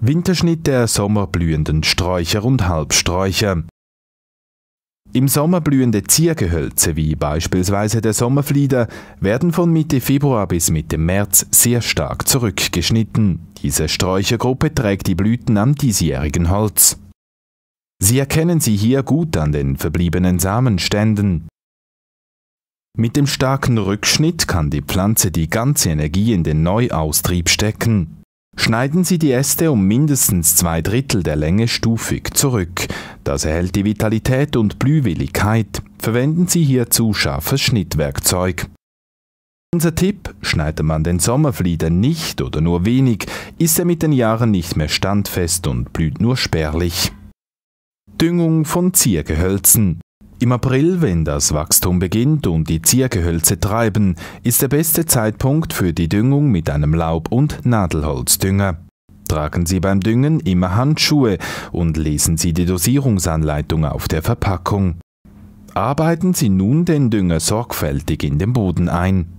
Winterschnitt der sommerblühenden Sträucher und Halbsträucher. Im Sommer blühende Ziergehölze wie beispielsweise der Sommerflieder werden von Mitte Februar bis Mitte März sehr stark zurückgeschnitten. Diese Sträuchergruppe trägt die Blüten am diesjährigen Holz. Sie erkennen sie hier gut an den verbliebenen Samenständen. Mit dem starken Rückschnitt kann die Pflanze die ganze Energie in den Neuaustrieb stecken. Schneiden Sie die Äste um mindestens zwei Drittel der Länge stufig zurück. Das erhält die Vitalität und Blühwilligkeit. Verwenden Sie hierzu scharfes Schnittwerkzeug. Unser Tipp, schneidet man den Sommerflieder nicht oder nur wenig, ist er mit den Jahren nicht mehr standfest und blüht nur spärlich. Düngung von Ziergehölzen im April, wenn das Wachstum beginnt und die Ziergehölze treiben, ist der beste Zeitpunkt für die Düngung mit einem Laub- und Nadelholzdünger. Tragen Sie beim Düngen immer Handschuhe und lesen Sie die Dosierungsanleitung auf der Verpackung. Arbeiten Sie nun den Dünger sorgfältig in den Boden ein.